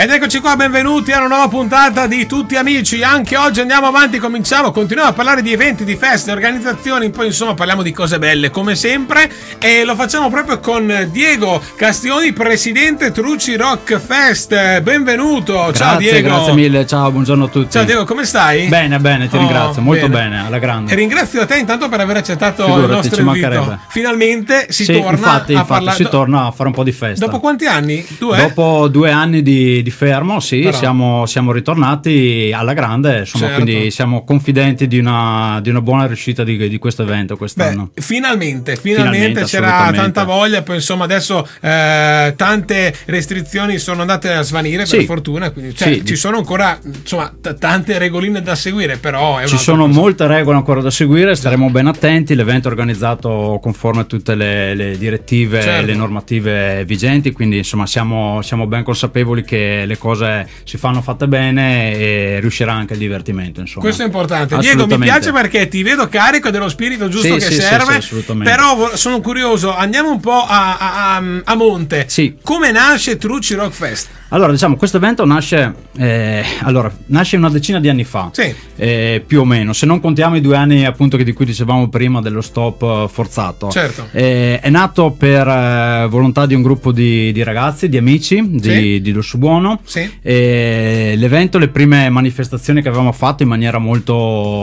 Ed eccoci qua, benvenuti a una nuova puntata di Tutti Amici. Anche oggi andiamo avanti, cominciamo, continuiamo a parlare di eventi, di feste, organizzazioni, poi insomma parliamo di cose belle come sempre e lo facciamo proprio con Diego Castioni, presidente Truci Rock Fest. Benvenuto. Ciao Diego. Grazie mille, ciao, buongiorno a tutti. Ciao Diego, come stai? Bene, bene, ti oh, ringrazio, molto bene. bene. alla grande. E ringrazio te intanto per aver accettato Figurati, il nostro invito. Finalmente si sì, torna infatti, a infatti, parlare si torna a fare un po' di festa. Dopo quanti anni? Due? Dopo due anni di di fermo, sì, Però... siamo, siamo, ritornati alla grande, insomma, certo. quindi siamo confidenti di una, di una buona riuscita di, di questo evento quest'anno. Beh, finalmente, finalmente, finalmente, c'era tanta voglia, poi insomma adesso eh, tante restrizioni sono andate a svanire sì. per fortuna, quindi cioè, sì. ci sono ancora insomma, t- tante regoline da seguire, però ci sono cosa. molte regole ancora da seguire, staremo certo. ben attenti, l'evento è organizzato conforme a tutte le, le direttive e certo. le normative vigenti, quindi insomma siamo, siamo ben consapevoli che le cose si fanno fatte bene e riuscirà anche il divertimento. Insomma. Questo è importante. Diego, mi piace perché ti vedo carico dello spirito giusto sì, che sì, serve. Sì, però sono curioso, andiamo un po' a, a, a, a monte. Come nasce Trucci Rock Fest? Allora, diciamo, questo evento nasce, eh, allora, nasce una decina di anni fa, sì. eh, più o meno, se non contiamo i due anni appunto di cui dicevamo prima dello stop eh, forzato. Certo. Eh, è nato per eh, volontà di un gruppo di, di ragazzi, di amici di, sì. di Buono. Sì. l'evento, le prime manifestazioni che avevamo fatto in maniera molto,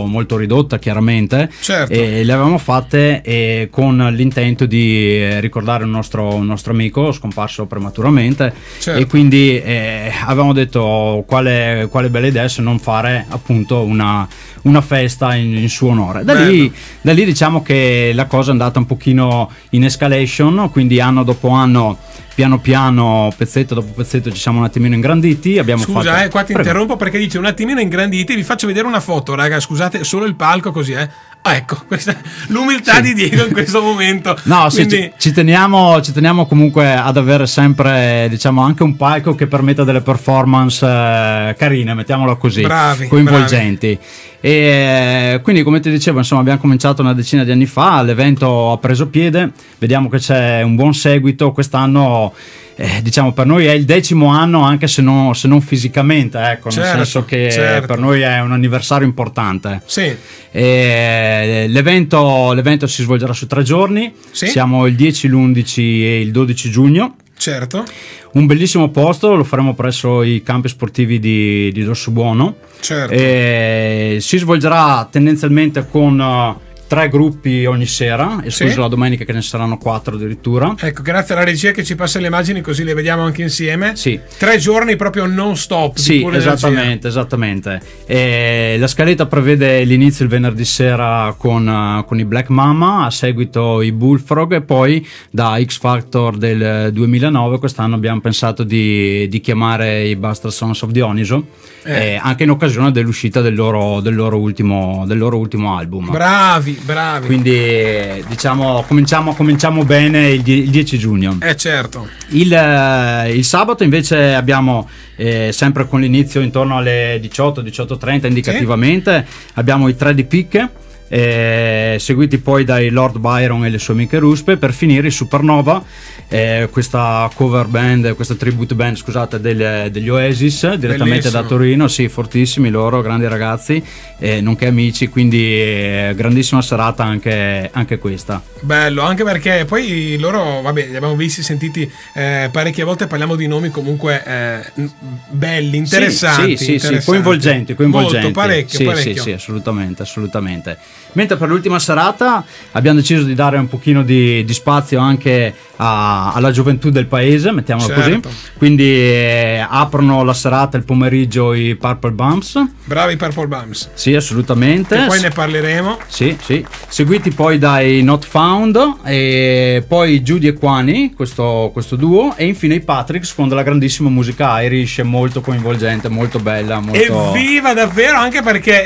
molto ridotta chiaramente, certo. Eh, le avevamo fatte con l'intento di ricordare un nostro, un nostro, amico scomparso prematuramente certo. e quindi quindi eh, avevamo detto oh, quale, quale, bella idea se non fare appunto una, una festa in, in, suo onore. Da lì, da lì, diciamo che la cosa è andata un pochino in escalation, quindi anno dopo anno, piano piano, pezzetto dopo pezzetto ci siamo un attimino ingranditi. Abbiamo Scusa, fatto... eh, qua ti Prego. interrompo perché dice un attimino ingranditi, vi faccio vedere una foto raga, scusate, solo il palco così eh. Ah, ecco, questa, l'umiltà sì. di Diego in questo momento. No, Quindi... sì, ci, ci, teniamo, ci, teniamo, comunque ad avere sempre, diciamo, anche un palco che permetta delle performance eh, carine, mettiamolo così, bravi, coinvolgenti. Bravi. E quindi, come ti dicevo, insomma, abbiamo cominciato una decina di anni fa. L'evento ha preso piede, vediamo che c'è un buon seguito. Quest'anno, eh, diciamo, per noi è il decimo anno, anche se, no, se non fisicamente, ecco, certo, nel senso che certo. per noi è un anniversario importante. Sì. L'evento, l'evento, si svolgerà su tre giorni. Sì. Siamo il 10, l'11 e il 12 giugno. Certo. Un bellissimo posto, lo faremo presso i campi sportivi di, di Dossobuono. Certo. si svolgerà tendenzialmente con eh, tre gruppi ogni sera, escluso sì. la domenica che ne saranno quattro addirittura. Ecco, grazie alla regia che ci passa le immagini così le vediamo anche insieme. Sì. Tre giorni proprio non stop. Sì, esattamente, energia. esattamente. E la scaletta prevede l'inizio il venerdì sera con, eh, con, i Black Mama, a seguito i Bullfrog e poi da X Factor del 2009 quest'anno abbiamo pensato di, di chiamare i Buster Sons of Dioniso, eh. eh, anche in occasione dell'uscita del loro, del loro, ultimo, del loro ultimo album. Bravi! bravi, Quindi diciamo, cominciamo, cominciamo bene il, die- il 10 giugno. Eh certo. Il, eh, il sabato invece abbiamo, eh, sempre con l'inizio intorno alle 18, 18.30 indicativamente, sì. abbiamo i tre di picche eh, seguiti poi dai Lord Byron e le sue amiche ruspe, per finire i Supernova, eh, questa cover band, questa tribute band, scusate, delle, degli Oasis, direttamente Bellissimo. da Torino, sì, fortissimi loro, grandi ragazzi, eh, nonché amici, quindi eh, grandissima serata anche, anche, questa. Bello, anche perché poi loro, vabbè, li abbiamo visti, sentiti eh, parecchie volte, parliamo di nomi comunque eh, belli, interessanti. Sì, sì, sì, interessanti. sì coinvolgenti, coinvolgenti. Molto, parecchio, sì, parecchio. Sì, sì, assolutamente, assolutamente. Mentre per l'ultima serata abbiamo deciso di dare un pochino di, di spazio anche a, alla gioventù del paese, mettiamola certo. così. Quindi eh, aprono la serata, il pomeriggio i Purple Bumps. Bravi Purple Bumps. Sì, assolutamente. E poi ne parleremo. Sì, sì. Seguiti poi dai Not Found, e poi Judy e Quani, questo, questo duo, e infine i Patricks con la grandissima musica Irish, molto coinvolgente, molto bella. Molto... Evviva davvero, anche perché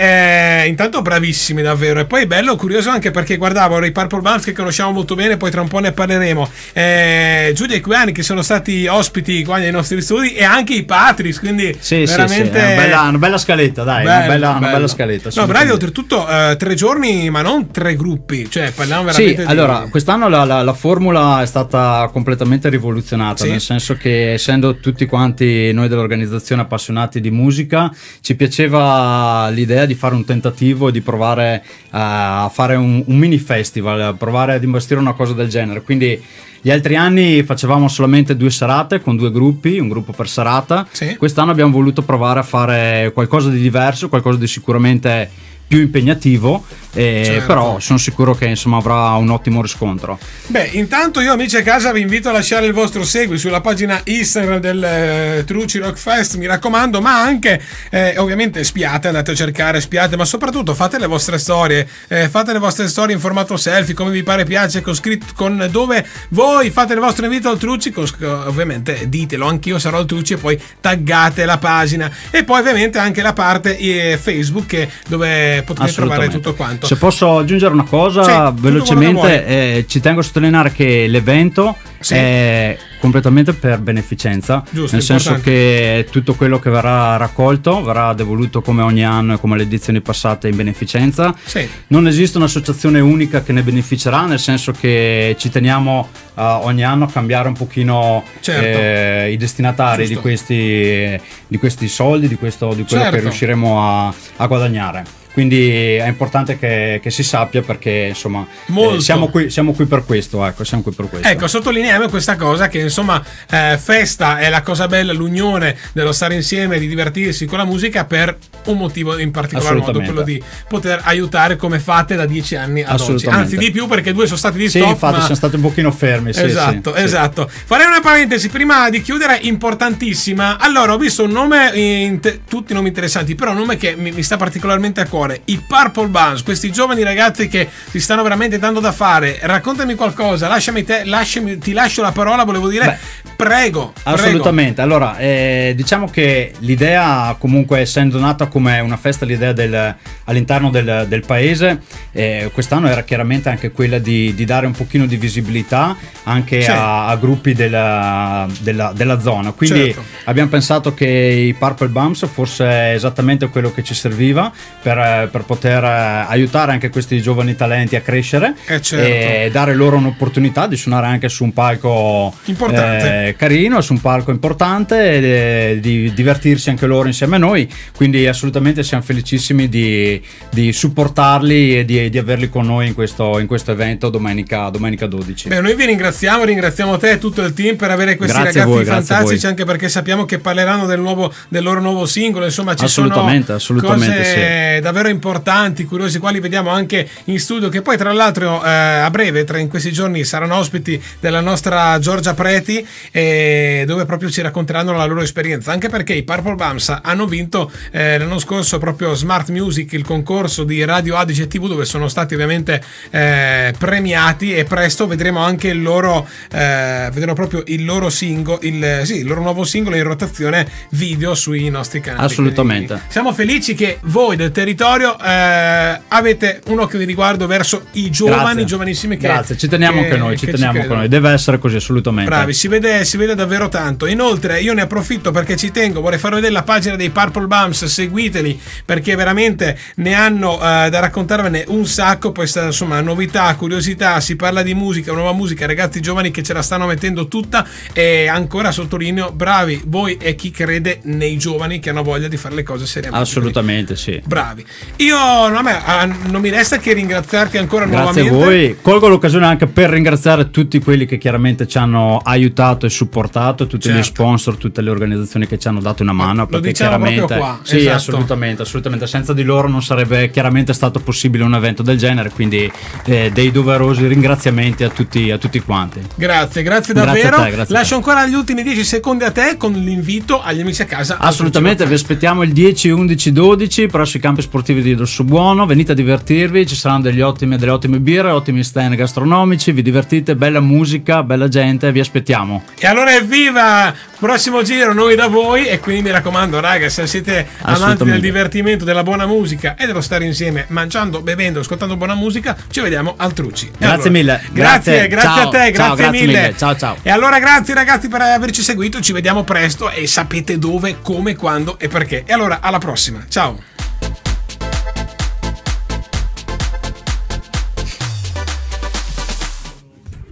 eh, intanto bravissimi davvero. E poi bello, curioso anche perché guardavo i Purple Bumps che conosciamo molto bene, poi tra un po' ne parleremo eh, Giulia e Quiani che sono stati ospiti qua nei nostri studi e anche i Patris, quindi sì, veramente... Sì, sì. Una, bella, una, bella, scaletta, dai, bello, una, bella, una, bella, scaletta. No, bravi, oltretutto eh, tre giorni, ma non tre gruppi, cioè parliamo veramente... Sì, di... allora, quest'anno la, la, la, formula è stata completamente rivoluzionata, nel senso che essendo tutti quanti noi dell'organizzazione appassionati di musica, ci piaceva l'idea di fare un tentativo di provare eh, a fare un, un mini festival, provare ad investire una cosa del genere. Quindi gli altri anni facevamo solamente due serate con due gruppi, un gruppo per serata. Sì. Quest'anno abbiamo voluto provare a fare qualcosa di diverso, qualcosa di sicuramente più impegnativo eh, certo. però sono sicuro che insomma, avrà un ottimo riscontro. Beh, intanto io amici a casa vi invito a lasciare il vostro segui sulla pagina Instagram del eh, Truci Rock Fest, mi raccomando, ma anche eh, ovviamente spiate, andate a cercare, spiate, ma soprattutto fate le vostre storie, eh, fate le vostre storie in formato selfie, come vi pare piace, con scritto con dove voi fate il vostro invito al Truci, con, ovviamente ditelo, anch'io sarò al Truci e poi taggate la pagina e poi ovviamente anche la parte eh, Facebook dove potete trovare tutto quanto appunto. Certo. Se posso aggiungere una cosa sì, velocemente, eh, ci tengo a sottolineare che l'evento sì. è completamente per beneficenza, Giusto, nel senso importante. che tutto quello che verrà raccolto verrà devoluto come ogni anno e come le edizioni passate in beneficenza. Sì. Non esiste un'associazione unica che ne beneficerà, nel senso che ci teniamo uh, ogni anno a cambiare un pochino certo. eh, i destinatari di questi, di questi, soldi, di, questo, di quello certo. che riusciremo a, a guadagnare. Quindi è importante che, che si sappia perché insomma eh, siamo, qui, siamo, qui, per questo, ecco, siamo qui per questo. Ecco, sottolineiamo questa cosa che insomma eh, festa è la cosa bella, l'unione dello stare insieme, di divertirsi con la musica per un motivo in particolar modo, quello di poter aiutare come fate da dieci anni ad oggi. Anzi di più perché due sono stati di sì, stop. Sì, infatti ma... siamo stati un pochino fermi. Sì, esatto, sì, esatto. Farei una parentesi prima di chiudere, importantissima. Allora, ho visto un nome, in te... tutti nomi interessanti, però un nome che mi, mi sta particolarmente a cuore cuore, i Purple Buns, questi giovani ragazzi che si stanno veramente dando da fare. Raccontami qualcosa, lasciami te, lasciami, ti lascio la parola, volevo dire, Beh, prego. Assolutamente, prego. allora eh, diciamo che l'idea comunque essendo nata come una festa, l'idea del, all'interno del, del paese, eh, quest'anno era chiaramente anche quella di, di, dare un pochino di visibilità anche certo. a, a, gruppi della, della, della zona. Quindi certo. abbiamo pensato che i Purple Bums fosse esattamente quello che ci serviva per per, eh, per poter eh, aiutare anche questi giovani talenti a crescere eh certo. e dare loro un'opportunità di suonare anche su un palco importante. Eh, carino, su un palco importante e eh, di divertirsi anche loro insieme a noi. Quindi assolutamente siamo felicissimi di, di supportarli e di, di, averli con noi in questo, in questo evento domenica, domenica, 12. Beh, noi vi ringraziamo, ringraziamo te e tutto il team per avere questi grazie ragazzi voi, fantastici anche perché sappiamo che parleranno del, nuovo, del loro nuovo singolo, insomma ci assolutamente, sono assolutamente, cose sì. davvero davvero importanti, curiosi, quali vediamo anche in studio, che poi tra l'altro eh, a breve, tra in questi giorni, saranno ospiti della nostra Giorgia Preti, eh, dove proprio ci racconteranno la loro esperienza, anche perché i Purple Bums hanno vinto eh, l'anno scorso proprio Smart Music, il concorso di Radio Adige TV, dove sono stati ovviamente eh, premiati e presto vedremo anche il loro, eh, vedremo proprio il loro singolo, il, sì, il loro nuovo singolo in rotazione video sui nostri canali. Assolutamente. Quindi siamo felici che voi del territorio Vittorio, eh, avete un occhio di riguardo verso i giovani, Grazie. giovanissimi che Grazie, ci teniamo anche noi, ci teniamo con noi, deve essere così assolutamente. Bravi, si vede, si vede davvero tanto. Inoltre io ne approfitto perché ci tengo, vorrei far vedere la pagina dei Purple Bums, seguiteli perché veramente ne hanno eh, da raccontarvene un sacco, questa insomma novità, curiosità, si parla di musica, nuova musica, ragazzi giovani che ce la stanno mettendo tutta e ancora sottolineo, bravi voi e chi crede nei giovani che hanno voglia di fare le cose seriamente. Assolutamente, sì. Bravi. Io a me, a, non mi resta che ringraziarti ancora Grazie nuovamente. Grazie a voi. Colgo l'occasione anche per ringraziare tutti quelli che chiaramente ci hanno aiutato e supportato, tutti certo. gli sponsor, tutte le organizzazioni che ci hanno dato una mano. Lo perché diciamo chiaramente. Qua, sì, esatto. assolutamente, assolutamente. Senza di loro non sarebbe chiaramente stato possibile un evento del genere. Quindi eh, dei doverosi ringraziamenti a tutti, a tutti quanti. Grazie, grazie davvero. Grazie te, grazie Lascio ancora gli ultimi 10 secondi a te con l'invito agli amici a casa. Assolutamente, vi aspettiamo il 10, 11, 12 presso i campi sportivi vi sportivi su buono, venite a divertirvi, ci saranno ottimi, delle ottime birre, ottimi stand gastronomici, vi divertite, bella musica, bella gente, vi aspettiamo. E allora evviva! Prossimo giro noi da voi e quindi mi raccomando raga, se siete amanti del divertimento, della buona musica e dello stare insieme, mangiando, bevendo, ascoltando buona musica, ci vediamo al Trucci. grazie allora, mille. Grazie, grazie, grazie a te, grazie, grazie mille. mille. Ciao ciao. E allora grazie ragazzi per averci seguito, ci vediamo presto e sapete dove, come, quando e perché. E allora alla prossima, ciao!